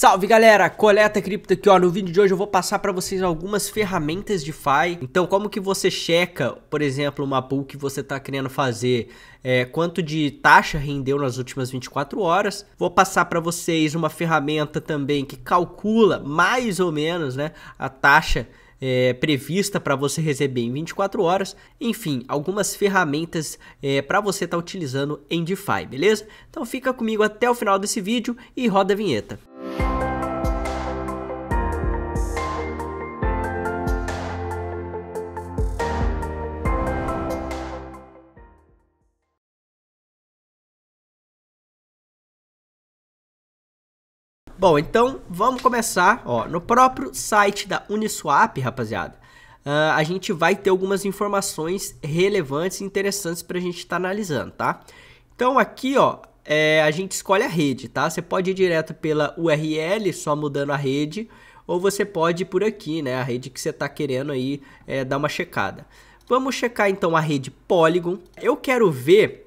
Salve galera, coleta cripto aqui ó, no vídeo de hoje eu vou passar para vocês algumas ferramentas de FI. então como que você checa, por exemplo, uma pool que você está querendo fazer, é, quanto de taxa rendeu nas últimas 24 horas, vou passar para vocês uma ferramenta também que calcula mais ou menos né, a taxa é, prevista para você receber em 24 horas. Enfim, algumas ferramentas é, para você estar tá utilizando em DeFi, beleza? Então fica comigo até o final desse vídeo e roda a vinheta. Música Bom, então vamos começar, ó, no próprio site da Uniswap, rapaziada, uh, a gente vai ter algumas informações relevantes e interessantes para a gente estar tá analisando, tá? Então aqui, ó, é, a gente escolhe a rede, tá? Você pode ir direto pela URL, só mudando a rede, ou você pode ir por aqui, né? A rede que você está querendo aí é, dar uma checada. Vamos checar então a rede Polygon. Eu quero ver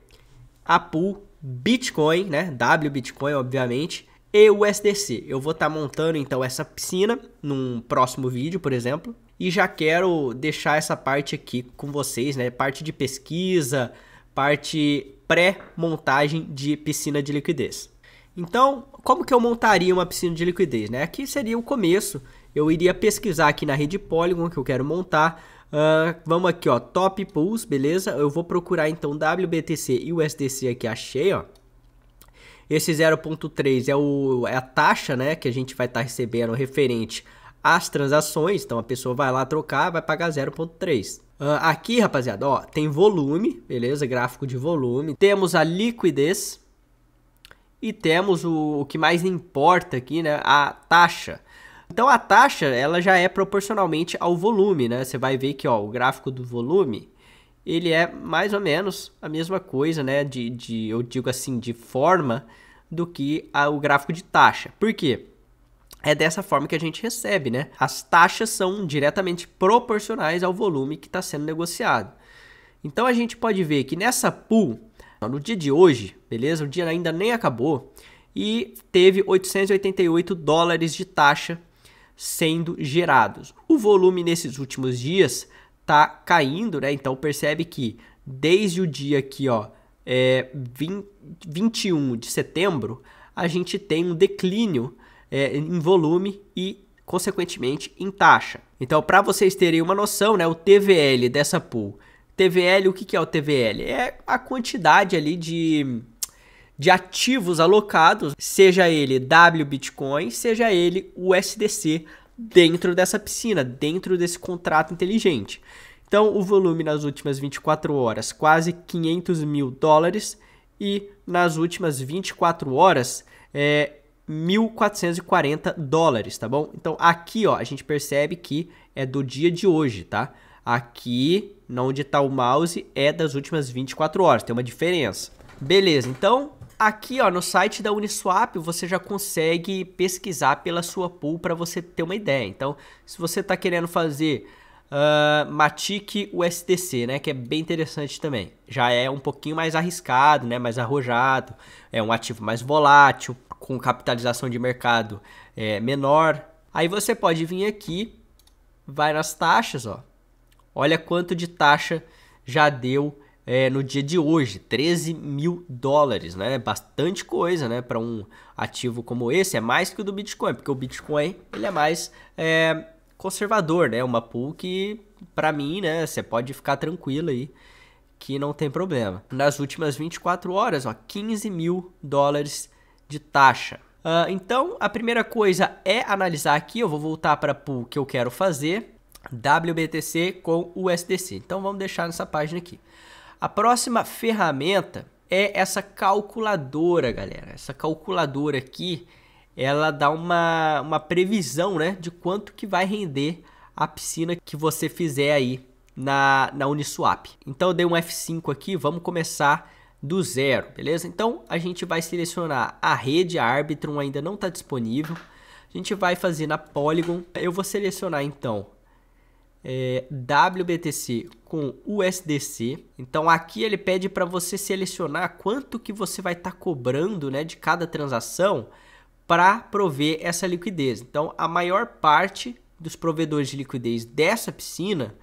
a pool Bitcoin, né? W Bitcoin, obviamente e o SDC Eu vou estar tá montando então essa piscina num próximo vídeo, por exemplo. E já quero deixar essa parte aqui com vocês, né? Parte de pesquisa, parte pré-montagem de piscina de liquidez. Então, como que eu montaria uma piscina de liquidez? Né? Aqui seria o começo. Eu iria pesquisar aqui na rede Polygon que eu quero montar. Uh, vamos aqui, ó, top pools, beleza? Eu vou procurar então WBTC e USDC aqui, achei, ó. Esse 0.3 é, o, é a taxa né, que a gente vai estar tá recebendo referente às transações. Então a pessoa vai lá trocar, vai pagar 0.3. Uh, ah, aqui, rapaziada, ó, tem volume, beleza? Gráfico de volume. Temos a liquidez e temos o, o que mais importa aqui, né? A taxa. Então a taxa ela já é proporcionalmente ao volume, né? Você vai ver que ó, o gráfico do volume ele é mais ou menos a mesma coisa, né? De, de eu digo assim, de forma do que a, o gráfico de taxa. Por quê? É dessa forma que a gente recebe, né? As taxas são diretamente proporcionais ao volume que está sendo negociado. Então a gente pode ver que nessa pool, no dia de hoje, beleza? O dia ainda nem acabou e teve 888 dólares de taxa sendo gerados. O volume nesses últimos dias tá caindo, né? Então percebe que desde o dia aqui, ó, é, 20, 21 de setembro, a gente tem um declínio é, em volume e, consequentemente, em taxa. Então, para vocês terem uma noção, né, o TVL dessa pool. TVL, o que, que é o TVL? É a quantidade ali de, de ativos alocados, seja ele W Bitcoin, seja ele USDC dentro dessa piscina, dentro desse contrato inteligente. Então, o volume nas últimas 24 horas, quase 500 mil dólares, e nas últimas 24 horas, é, 1.440 dólares, tá bom? Então, aqui, ó, a gente percebe que é do dia de hoje, tá? Aqui, onde está o mouse, é das últimas 24 horas, tem uma diferença. Beleza, então Aqui ó, no site da Uniswap você já consegue pesquisar pela sua pool para você ter uma ideia. Então, se você está querendo fazer uh, Matic USDC, né, que é bem interessante também, já é um pouquinho mais arriscado, né, mais arrojado, é um ativo mais volátil, com capitalização de mercado é, menor. Aí você pode vir aqui, vai nas taxas, ó, olha quanto de taxa já deu é, no dia de hoje, 13 mil dólares, né? Bastante coisa, né? Para um ativo como esse, é mais que o do Bitcoin, porque o Bitcoin ele é mais é, conservador, né? Uma pool que, para mim, né? Você pode ficar tranquilo aí que não tem problema. Nas últimas 24 horas, ó, 15 mil dólares de taxa. Uh, então, a primeira coisa é analisar aqui. Eu vou voltar para a pool que eu quero fazer, WBTC com USDC. Então, vamos deixar nessa página aqui. A próxima ferramenta é essa calculadora, galera. Essa calculadora aqui, ela dá uma, uma previsão né, de quanto que vai render a piscina que você fizer aí na, na Uniswap. Então eu dei um F5 aqui, vamos começar do zero, beleza? Então a gente vai selecionar a rede, a Arbitrum ainda não está disponível. A gente vai fazer na Polygon. Eu vou selecionar então é, WBTC com USDC. Então aqui ele pede para você selecionar quanto que você vai estar tá cobrando né, de cada transação para prover essa liquidez. Então a maior parte dos provedores de liquidez dessa piscina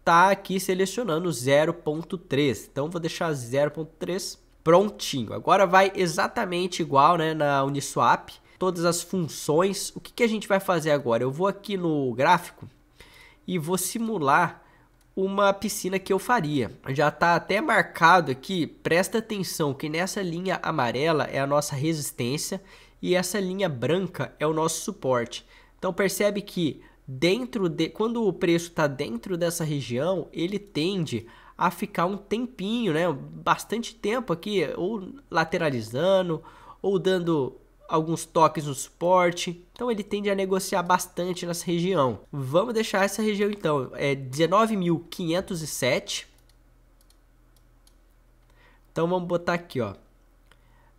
está aqui selecionando 0.3. Então vou deixar 0.3 prontinho. Agora vai exatamente igual né, na Uniswap, todas as funções. O que, que a gente vai fazer agora? Eu vou aqui no gráfico e vou simular uma piscina que eu faria. Já está até marcado aqui, presta atenção que nessa linha amarela é a nossa resistência e essa linha branca é o nosso suporte. Então percebe que dentro de quando o preço está dentro dessa região, ele tende a ficar um tempinho, né? Bastante tempo aqui, ou lateralizando, ou dando alguns toques no suporte. Então ele tende a negociar bastante nessa região. Vamos deixar essa região então, é 19.507. Então vamos botar aqui, ó.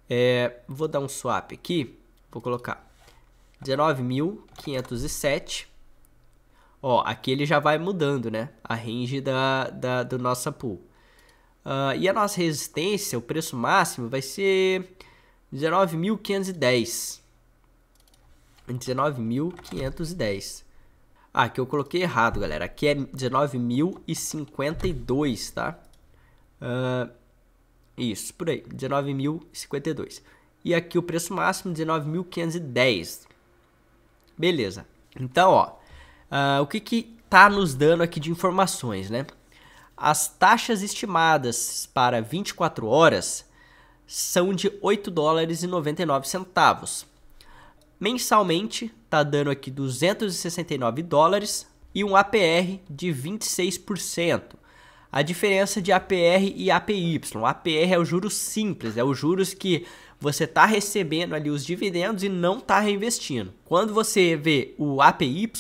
É, vou dar um swap aqui, vou colocar 19.507. Ó, aqui ele já vai mudando, né? A range da, da do nossa pool. Uh, e a nossa resistência, o preço máximo vai ser 19.510. 19.510. Ah, aqui eu coloquei errado, galera. Aqui é 19.052, tá? Uh, isso, por aí. 19.052. E aqui o preço máximo, 19.510. Beleza. Então, ó. Uh, o que que tá nos dando aqui de informações, né? As taxas estimadas para 24 horas são de 8 dólares e 99 centavos. Mensalmente está dando aqui 269 dólares e um APR de 26% a diferença de APR e APY. APR é o juros simples, é os juros que você está recebendo ali os dividendos e não está reinvestindo. Quando você vê o APY,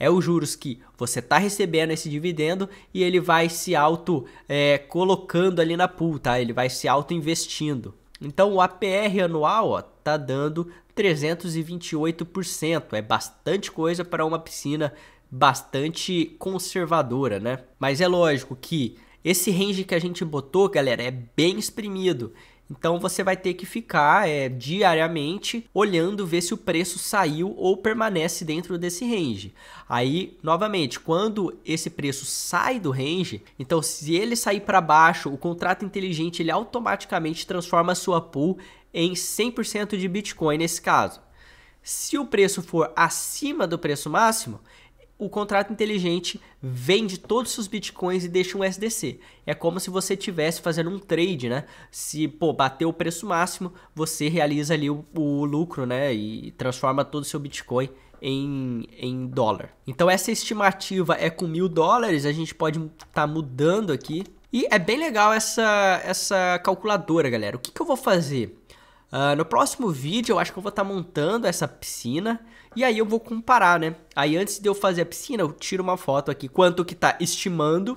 é os juros que você está recebendo esse dividendo e ele vai se auto é, colocando ali na pool, tá? Ele vai se auto investindo. Então o APR anual está tá dando 328%. É bastante coisa para uma piscina bastante conservadora, né? Mas é lógico que esse range que a gente botou, galera, é bem exprimido. Então você vai ter que ficar é, diariamente olhando ver se o preço saiu ou permanece dentro desse range. Aí, novamente, quando esse preço sai do range, então se ele sair para baixo, o contrato inteligente ele automaticamente transforma a sua pool em 100% de Bitcoin nesse caso. Se o preço for acima do preço máximo, o contrato inteligente vende todos os seus bitcoins e deixa um SDC. É como se você tivesse fazendo um trade, né? Se pô, bater o preço máximo, você realiza ali o, o lucro, né? E transforma todo o seu bitcoin em, em dólar. Então essa estimativa é com mil dólares. A gente pode estar tá mudando aqui. E é bem legal essa, essa calculadora, galera. O que, que eu vou fazer? Uh, no próximo vídeo eu acho que eu vou estar tá montando essa piscina e aí eu vou comparar, né? Aí antes de eu fazer a piscina eu tiro uma foto aqui quanto que tá estimando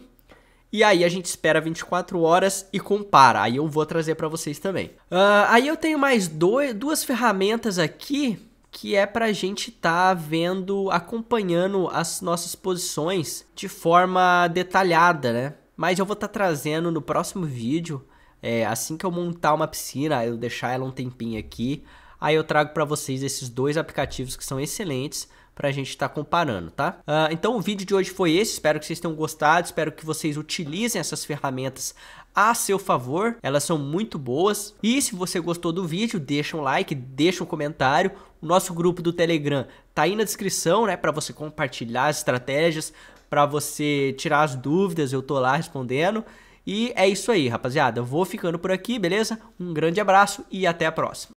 e aí a gente espera 24 horas e compara. Aí eu vou trazer para vocês também. Uh, aí eu tenho mais dois, duas ferramentas aqui que é para a gente estar tá vendo, acompanhando as nossas posições de forma detalhada, né? Mas eu vou estar tá trazendo no próximo vídeo é, assim que eu montar uma piscina, eu deixar ela um tempinho aqui, aí eu trago para vocês esses dois aplicativos que são excelentes para a gente estar tá comparando, tá? Uh, então o vídeo de hoje foi esse, espero que vocês tenham gostado, espero que vocês utilizem essas ferramentas a seu favor, elas são muito boas. E se você gostou do vídeo, deixa um like, deixa um comentário. O nosso grupo do Telegram tá aí na descrição, né, para você compartilhar as estratégias, para você tirar as dúvidas, eu tô lá respondendo. E é isso aí, rapaziada. Eu vou ficando por aqui, beleza? Um grande abraço e até a próxima.